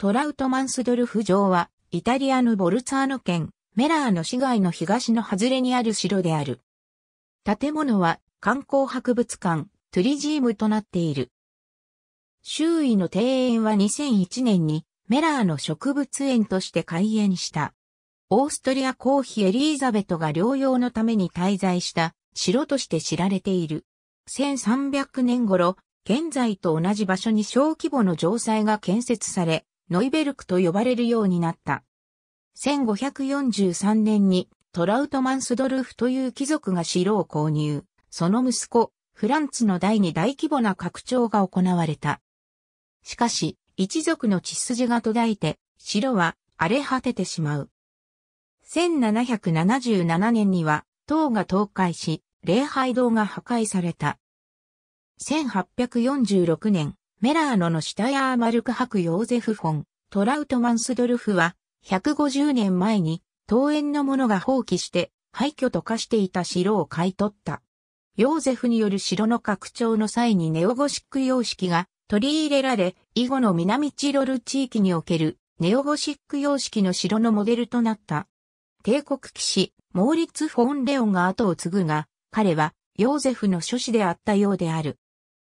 トラウトマンスドルフ城は、イタリアのボルツァーノ県、メラーの市街の東の外れにある城である。建物は、観光博物館、トゥリジームとなっている。周囲の庭園は2001年に、メラーの植物園として開園した。オーストリア公妃エリーザベトが療養のために滞在した城として知られている。1300年頃、現在と同じ場所に小規模の城塞が建設され、ノイベルクと呼ばれるようになった。1543年にトラウトマンスドルフという貴族が城を購入。その息子、フランツの代に大規模な拡張が行われた。しかし、一族の血筋が途絶えて、城は荒れ果ててしまう。1777年には、塔が倒壊し、礼拝堂が破壊された。1846年、メラーノのシュタヤーマルク博ヨーゼフ・フォン、トラウトマンスドルフは、150年前に、桃園の者が放棄して、廃墟と化していた城を買い取った。ヨーゼフによる城の拡張の際にネオゴシック様式が取り入れられ、以後の南チロル地域におけるネオゴシック様式の城のモデルとなった。帝国騎士、モーリツ・フォン・レオンが後を継ぐが、彼はヨーゼフの諸子であったようである。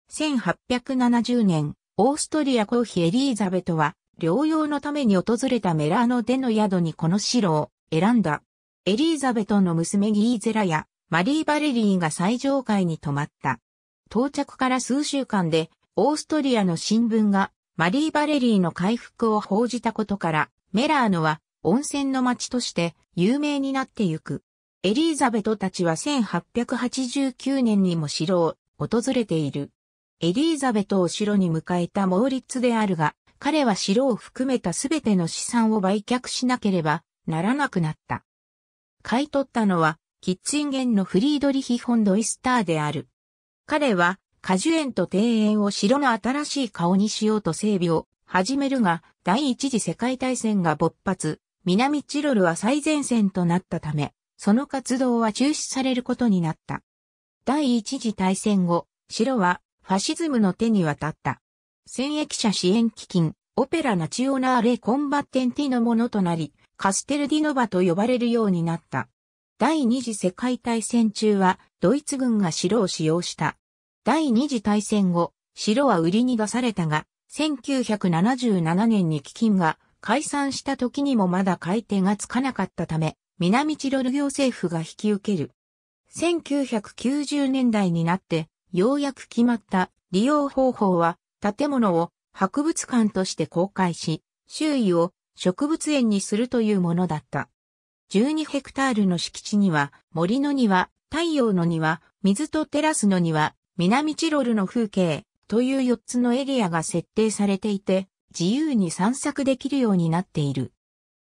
1870年、オーストリア公妃エリーザベトは、療養のために訪れたメラーノでの宿にこの城を選んだ。エリーザベトの娘ギーゼラやマリー・バレリーが最上階に泊まった。到着から数週間で、オーストリアの新聞がマリー・バレリーの回復を報じたことから、メラーノは温泉の町として有名になってゆく。エリーザベトたちは1889年にも城を訪れている。エリーザベトを城に迎えたモーリッツであるが、彼は城を含めたすべての資産を売却しなければならなくなった。買い取ったのは、キッチンゲンのフリードリヒ・フォンド・イスターである。彼は、果樹園と庭園を城の新しい顔にしようと整備を始めるが、第一次世界大戦が勃発、南チロルは最前線となったため、その活動は中止されることになった。第一次大戦後、城はファシズムの手に渡った。戦役者支援基金、オペラナチオナーレコンバッテンティのものとなり、カステルディノバと呼ばれるようになった。第二次世界大戦中は、ドイツ軍が城を使用した。第二次大戦後、城は売りに出されたが、1977年に基金が解散した時にもまだ買い手がつかなかったため、南チロル行政府が引き受ける。1990年代になって、ようやく決まった利用方法は、建物を博物館として公開し、周囲を植物園にするというものだった。12ヘクタールの敷地には、森の庭、太陽の庭、水とテラスの庭、南チロルの風景という4つのエリアが設定されていて、自由に散策できるようになっている。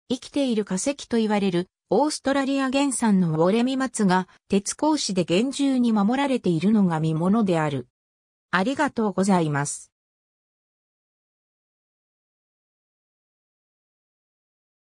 生きている化石と言われるオーストラリア原産のウォレミ松が鉄格子で厳重に守られているのが見物である。ありがとうございます。